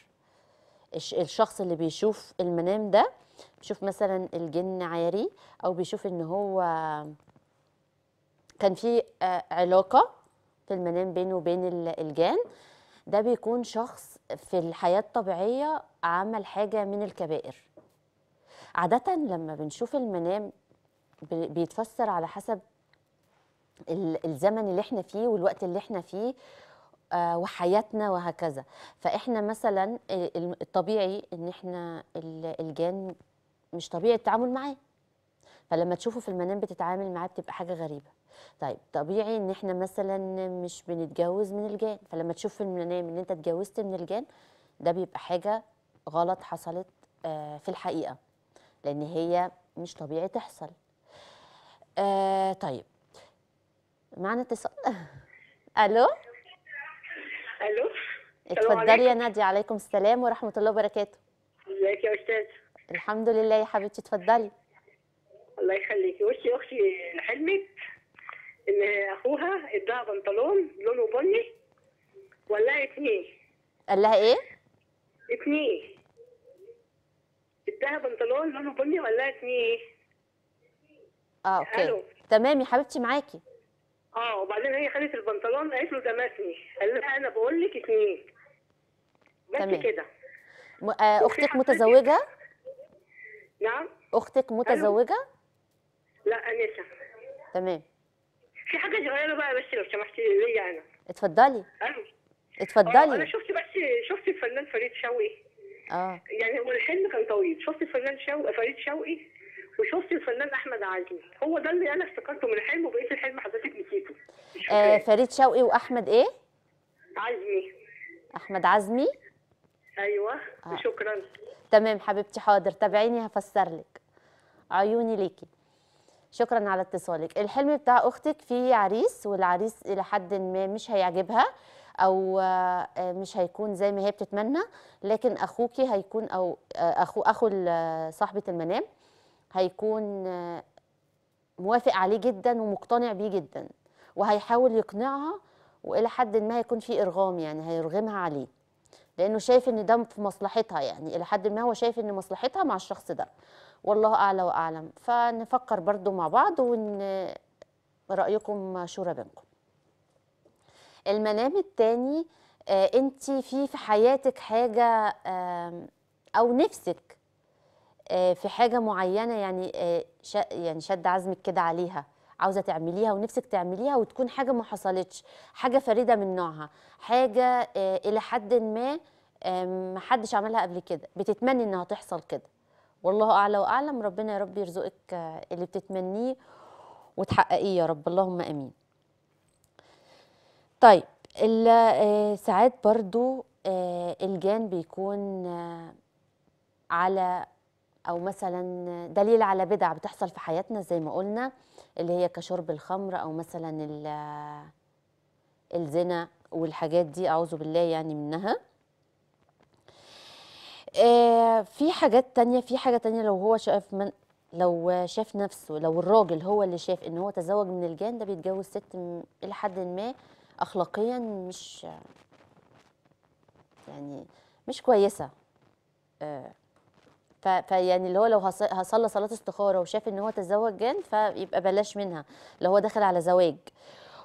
الشخص اللي بيشوف المنام ده بيشوف مثلا الجن عاري او بيشوف ان هو كان في علاقه في المنام بينه وبين الجان ده بيكون شخص في الحياه الطبيعيه عمل حاجه من الكبائر عاده لما بنشوف المنام بيتفسر على حسب الزمن اللي احنا فيه والوقت اللي احنا فيه آه، وحياتنا وهكذا فاحنا مثلا آه، الطبيعي ان احنا الجان مش طبيعي التعامل معاه فلما تشوفه في المنام بتتعامل معاه بتبقى حاجه غريبه طيب طبيعي ان احنا مثلا مش بنتجوز من الجان فلما تشوف في المنام ان انت اتجوزت من الجان ده بيبقى حاجه غلط حصلت آه، في الحقيقه لان هي مش طبيعي تحصل طيب معنا اتصال الو الو اتفضلي يا نادي عليكم السلام ورحمه الله وبركاته ازيك يا استاذ الحمد لله يا حبيبتي اتفضلي الله يخليكي بصي اختي حلمت ان اخوها اداها بنطلون لونه بني ولا اثنين قال لها ايه؟ اثنين اداها بنطلون لونه بني ولا اثنين اه اوكي ألو. تمام يا حبيبتي معاكي اه وبعدين هي خدت البنطلون قالت له ده مسني قال لها انا بقول لك اثنين بس تمام. كده م... آه اختك متزوجه نعم اختك متزوجه لا انسه تمام في حاجه صغيره بقى بس لو سمحتي ليا انا اتفضلي اه، أنا. اتفضلي انا شفت بس شفت الفنان فريد شوقي اه يعني هو الحلم كان طويل شفت الفنان شوقي فريد شوقي وشفت الفنان احمد عزيز هو ده اللي انا افتكرته من الحلم وبقيت الحلم حضرتك نسيته آه فريد شوقي واحمد ايه عزمي احمد عزمي ايوه آه. شكرا تمام حبيبتي حاضر تابعيني هفسر لك عيوني ليكي شكرا على اتصالك الحلم بتاع اختك فيه عريس والعريس الى حد ما مش هيعجبها او آه، مش هيكون زي ما هي بتتمنى لكن اخوكي هيكون او آه، اخو اخو صاحبه المنام هيكون آه، موافق عليه جدا ومقتنع بيه جدا وهيحاول يقنعها والى حد ما يكون في ارغام يعني هيرغمها عليه لانه شايف ان ده في مصلحتها يعني الى حد ما هو شايف ان مصلحتها مع الشخص ده والله اعلى واعلم فنفكر برضو مع بعض وان رايكم شورى بينكم المنام الثاني آه، انت في في حياتك حاجه او نفسك آه، في حاجه معينه يعني آه، يعني شد عزمك كده عليها عاوزه تعمليها ونفسك تعمليها وتكون حاجه ما حصلتش حاجه فريده من نوعها حاجه آه، الى حد ما ما حدش عملها قبل كده بتتمني انها تحصل كده والله اعلى واعلم ربنا يا رب يرزقك اللي بتتمنيه وتحققيه يا رب اللهم امين طيب ساعات برضو الجان بيكون على او مثلا دليل على بدع بتحصل في حياتنا زي ما قلنا اللي هي كشرب الخمر او مثلا الزنا والحاجات دي اعوذ بالله يعني منها آه، في حاجات تانية في حاجة تانية لو هو شاف من لو شاف نفسه لو الراجل هو اللي شاف ان هو تزوج من الجان ده بيتجوز ست الى حد ما اخلاقيا مش يعني مش كويسة آه فيعني اللي هو لو هصلى صلاه استخاره وشاف ان هو تزوج جن فيبقى بلاش منها لو هو دخل على زواج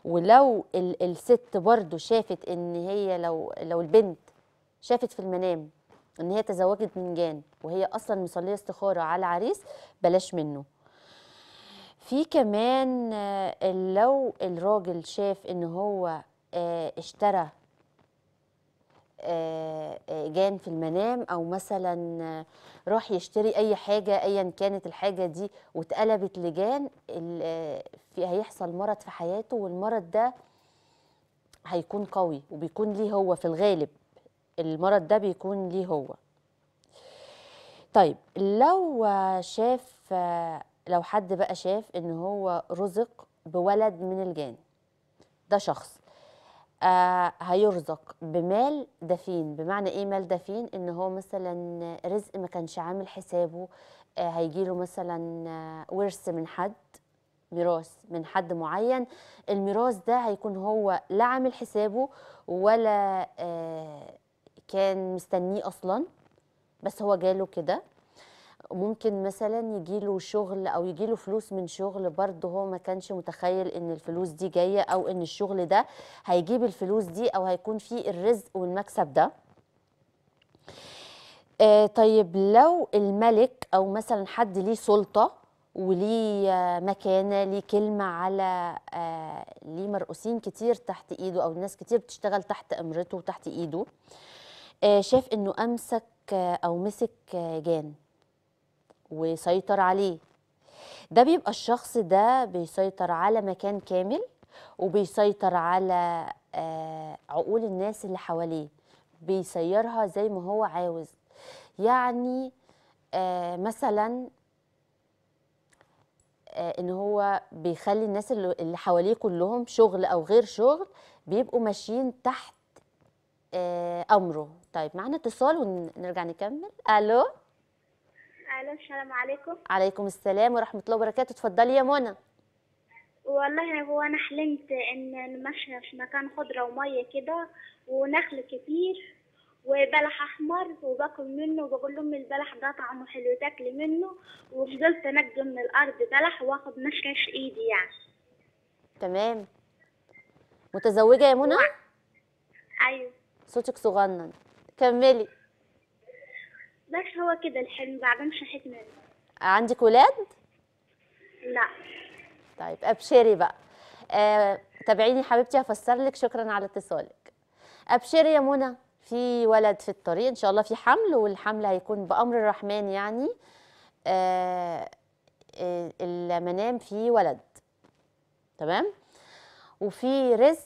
ولو الست برضو شافت ان هي لو لو البنت شافت في المنام ان هي تزوجت من جان وهي اصلا مصليه استخاره على عريس بلاش منه في كمان آه، لو الراجل شاف ان هو آه، اشترى آه، آه، جان في المنام او مثلا آه، راح يشتري اي حاجه ايا كانت الحاجه دي واتقلبت لجان في هيحصل مرض في حياته والمرض ده هيكون قوي وبيكون ليه هو في الغالب المرض ده بيكون ليه هو طيب لو شاف لو حد بقى شاف ان هو رزق بولد من الجان ده شخص آه، هيرزق بمال دفين بمعنى ايه مال دفين ان هو مثلا رزق ما كانش عامل حسابه آه، هيجيله مثلا آه، ورث من حد ميراث من حد معين الميراث ده هيكون هو لا عامل حسابه ولا كان مستنيه اصلا بس هو جاله كده ممكن مثلا يجيله شغل او يجيله فلوس من شغل برضه هو ما كانش متخيل ان الفلوس دي جايه او ان الشغل ده هيجيب الفلوس دي او هيكون فيه الرزق والمكسب ده آه طيب لو الملك او مثلا حد ليه سلطه وليه آه، مكانه ليه كلمه على آه ليه مرؤوسين كتير تحت ايده او ناس كتير بتشتغل تحت امرته وتحت ايده آه، شاف انه امسك آه، او مسك جان وسيطر عليه ده بيبقى الشخص ده بيسيطر على مكان كامل وبيسيطر على آه، عقول الناس اللي حواليه بيسيرها زي ما هو عاوز يعني آه، مثلا آه، ان هو بيخلي الناس اللي حواليه كلهم شغل او غير شغل بيبقوا ماشيين تحت امره طيب معنا اتصال ونرجع نكمل الو السلام عليكم عليكم السلام ورحمة الله وبركاته اتفضلي يا منى والله هو انا حلمت ان نمشي في مكان خضرة ومية كده ونخل كتير وبلح احمر وباكل منه وبقول لهم البلح ده طعمه حلو تاكلي منه وفضلت انجم من الارض بلح واخد نشاش ايدي يعني تمام متزوجة يا منى؟ ايوه صوتك صغنن كملي بس هو كده الحلم بعدين شحت منه عندك ولاد؟ لا طيب ابشري بقى آه، تابعيني حبيبتي هفسر لك شكرا على اتصالك ابشري يا منى في ولد في الطريق ان شاء الله في حمل والحمل هيكون بامر الرحمن يعني آه, آه، المنام في ولد تمام وفي رزق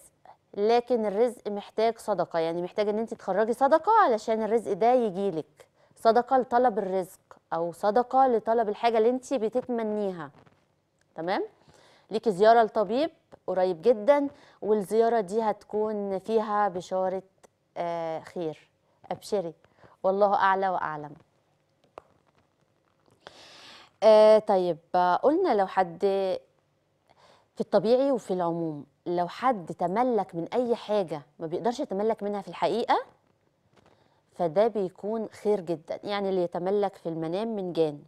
لكن الرزق محتاج صدقه يعني محتاج ان انت تخرجي صدقه علشان الرزق ده يجيلك صدقه لطلب الرزق او صدقه لطلب الحاجه اللي انت بتتمنيها تمام ليكي زياره لطبيب قريب جدا والزياره دي هتكون فيها بشاره آه، خير ابشري والله اعلى واعلم آه طيب قلنا لو حد في الطبيعي وفي العموم لو حد تملك من اي حاجه ما بيقدرش يتملك منها في الحقيقه فده بيكون خير جدا يعني اللي يتملك في المنام من جان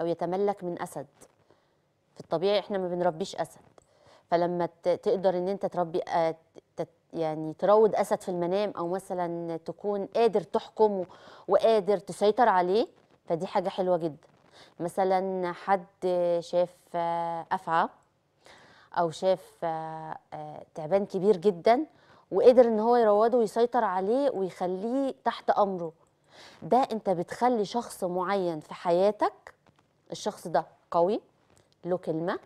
أو يتملك من أسد في الطبيعي إحنا ما بنربيش أسد فلما تقدر إن أنت تربي آه، يعني تروض أسد في المنام أو مثلا تكون قادر تحكمه وقادر تسيطر عليه فدي حاجة حلوة جدا مثلا حد شاف آه، أفعى أو شاف آه، تعبان كبير جداً وقدر ان هو يروضه ويسيطر عليه ويخليه تحت امره ده انت بتخلي شخص معين في حياتك الشخص ده قوي له كلمه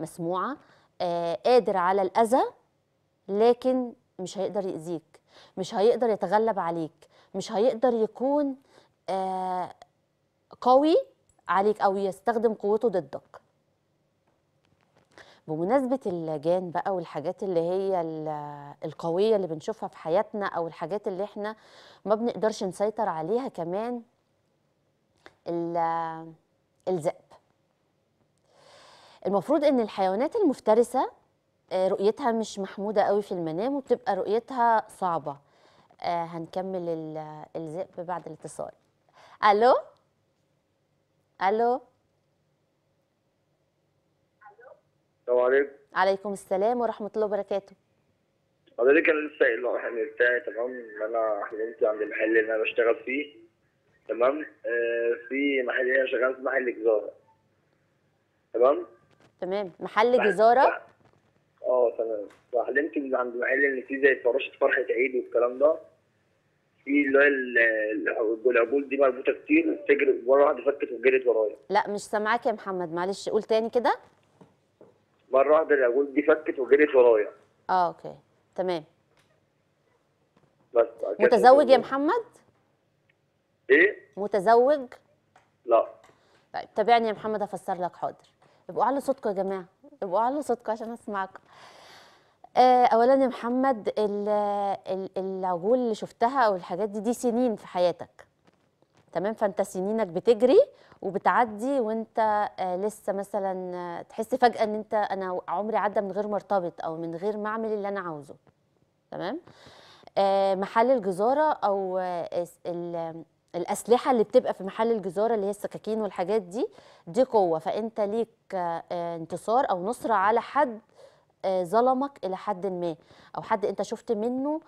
مسموعه آه قادر على الاذى لكن مش هيقدر يأذيك مش هيقدر يتغلب عليك مش هيقدر يكون آه قوي عليك او يستخدم قوته ضدك بمناسبة اللجان بقى والحاجات اللي هي القوية اللي بنشوفها في حياتنا أو الحاجات اللي احنا ما بنقدرش نسيطر عليها كمان الذئب المفروض ان الحيوانات المفترسة آه، رؤيتها مش محمودة قوي في المنام وبتبقى رؤيتها صعبة آه، هنكمل الذئب بعد الاتصال ألو ألو السلام عليكم عليكم السلام ورحمه الله وبركاته حضرتك انا لسه قايل الحلم بتاعي تمام انا حلمت عند المحل اللي انا بشتغل فيه تمام آه في محل انا شغال في محل جزاره تمام تمام محل جزاره اه تمام فحلمت عند المحل اللي فيه زي فراشه فرحه عيد والكلام ده في اللي هو العبود دي مربوطه كتير وتجري ورا واحده فكت وجرت ورايا لا مش سامعاك يا محمد معلش قول تاني كده مره واحده العجول دي فكت وجريت ورايا اه اوكي تمام بس متزوج يا محمد؟ ايه؟ متزوج؟ لا طيب تابعني يا محمد افسر لك حاضر ابقوا على صوتكم يا جماعه ابقوا على صوتكم عشان اسمعكم آه، اولا يا محمد العجول اللي شفتها او الحاجات دي دي سنين في حياتك تمام فانت سنينك بتجري وبتعدي وانت آه، لسه مثلا آه، تحس فجاه ان انت انا عمري عدى من غير مرتبط او من غير ما اعمل اللي انا عاوزه تمام آه، محل الجزاره او الاسلحه اللي بتبقى في محل الجزاره اللي هي السكاكين والحاجات دي دي قوه فانت ليك انتصار او نصره على حد ظلمك الى حد ما او حد انت شفت منه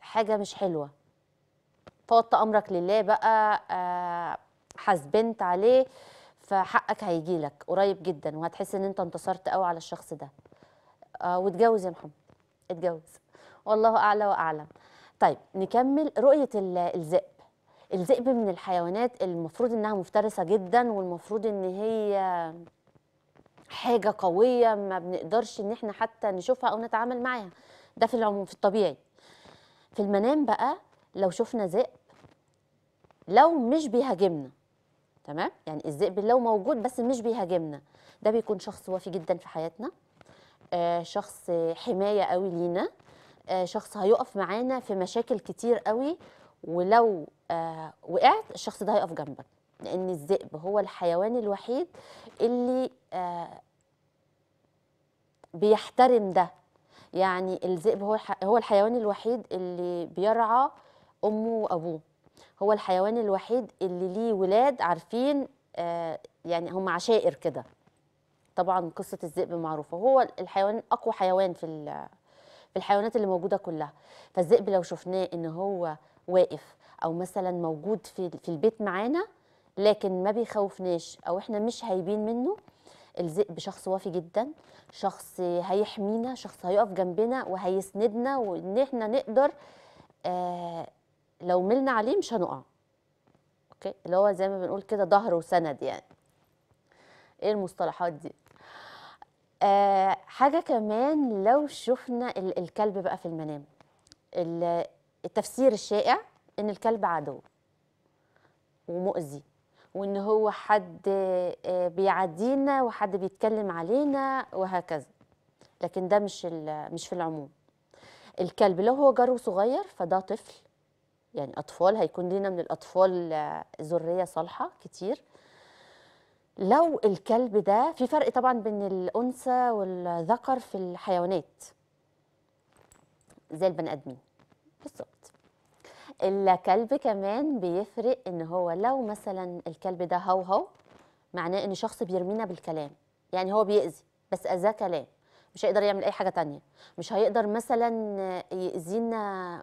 حاجه مش حلوه فوضت امرك لله بقى آه، حاسبنت عليه فحقك هيجي لك قريب جدا وهتحس ان انت انتصرت قوي على الشخص ده آه، واتجوز يا محمد اتجوز والله اعلى واعلم طيب نكمل رؤيه الذئب الذئب من الحيوانات المفروض انها مفترسه جدا والمفروض ان هي حاجه قويه ما بنقدرش ان احنا حتى نشوفها او نتعامل معاها ده في العموم في الطبيعي في المنام بقى لو شفنا ذئب لو مش بيهاجمنا تمام يعني الذئب لو موجود بس مش بيهاجمنا ده بيكون شخص وفي جدا في حياتنا آه شخص حمايه قوي لينا آه شخص هيقف معانا في مشاكل كتير قوي ولو آه وقعت الشخص ده هيقف جنبك لان الذئب هو الحيوان الوحيد اللي آه بيحترم ده يعني الذئب هو هو الحيوان الوحيد اللي بيرعى امه وابوه هو الحيوان الوحيد اللي ليه ولاد عارفين آه يعني هم عشائر كده طبعا قصه الذئب معروفه هو الحيوان اقوى حيوان في في الحيوانات اللي موجوده كلها فالذئب لو شفناه ان هو واقف او مثلا موجود في في البيت معانا لكن ما بيخوفناش او احنا مش هايبين منه الذئب شخص وافي جدا شخص هيحمينا شخص هيقف جنبنا وهيسندنا وان احنا نقدر آه لو ملنا عليه مش هنقع اوكي اللي هو زي ما بنقول كده ظهر وسند يعني ايه المصطلحات دي آه حاجه كمان لو شفنا ال الكلب بقى في المنام التفسير الشائع ان الكلب عدو ومؤذي وان هو حد آه، بيعدينا وحد بيتكلم علينا وهكذا لكن ده مش مش في العموم الكلب لو هو جرو صغير فده طفل يعني أطفال هيكون لينا من الأطفال آه، ذرية صالحة كتير لو الكلب ده في فرق طبعا بين الأنثى والذكر في الحيوانات زي البني آدمين بالظبط الكلب كمان بيفرق ان هو لو مثلا الكلب ده هو هو معناه ان شخص بيرمينا بالكلام يعني هو بيأذي بس أذاه كلام مش هيقدر يعمل اي حاجه تانية مش هيقدر مثلا يأذينا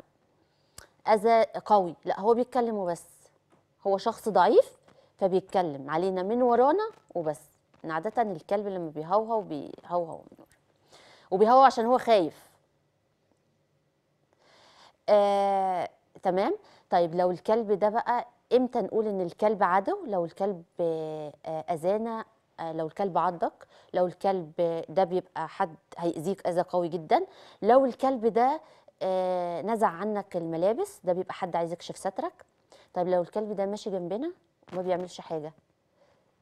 اذى قوي لا هو بيتكلم وبس هو شخص ضعيف فبيتكلم علينا من ورانا وبس إن عاده الكلب لما بيهوهو بيهوهو من ورا وبيهوهو عشان هو خايف آه، تمام طيب لو الكلب ده بقى امتى نقول ان الكلب عدو لو الكلب آه، اذانا آه، لو الكلب عضك لو الكلب ده بيبقى حد هيأذيك أذى قوي جدا لو الكلب ده آه، نزع عنك الملابس ده بيبقى حد عايز يكشف سترك طيب لو الكلب ده ماشي جنبنا وما بيعملش حاجه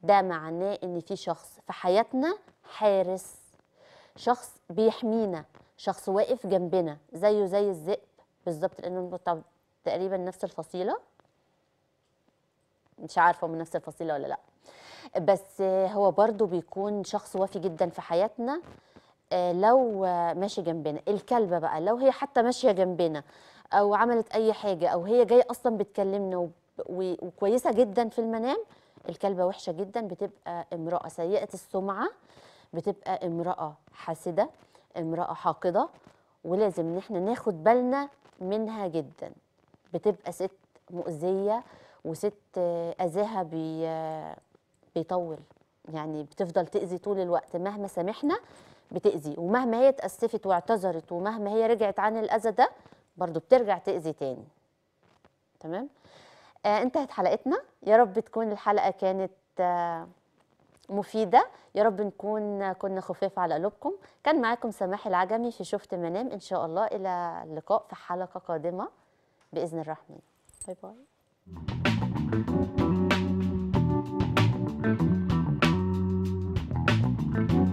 ده معناه ان في شخص في حياتنا حارس شخص بيحمينا شخص واقف جنبنا زيه زي الذئب بالظبط لانه تقريبا نفس الفصيله مش عارفه من نفس الفصيله ولا لا بس هو برضو بيكون شخص وافي جدا في حياتنا لو ماشي جنبنا الكلبه بقى لو هي حتى ماشيه جنبنا او عملت اي حاجه او هي جايه اصلا بتكلمنا وكويسه جدا في المنام الكلبه وحشه جدا بتبقى امراه سيئه السمعه بتبقى امراه حاسده امراه حاقده ولازم ان احنا ناخد بالنا منها جدا بتبقى ست مؤذيه وست اذاها بيطول يعني بتفضل تاذي طول الوقت مهما سامحنا بتأذي ومهما هي تأسفت واعتذرت ومهما هي رجعت عن الأذى ده برضو بترجع تأذي تاني تمام آه انتهت حلقتنا يا رب تكون الحلقة كانت آه مفيدة يا رب نكون كنا خفاف على قلوبكم كان معاكم سماح العجمي في شفت منام إن شاء الله إلى اللقاء في حلقة قادمة بإذن الرحمن باي باي thank you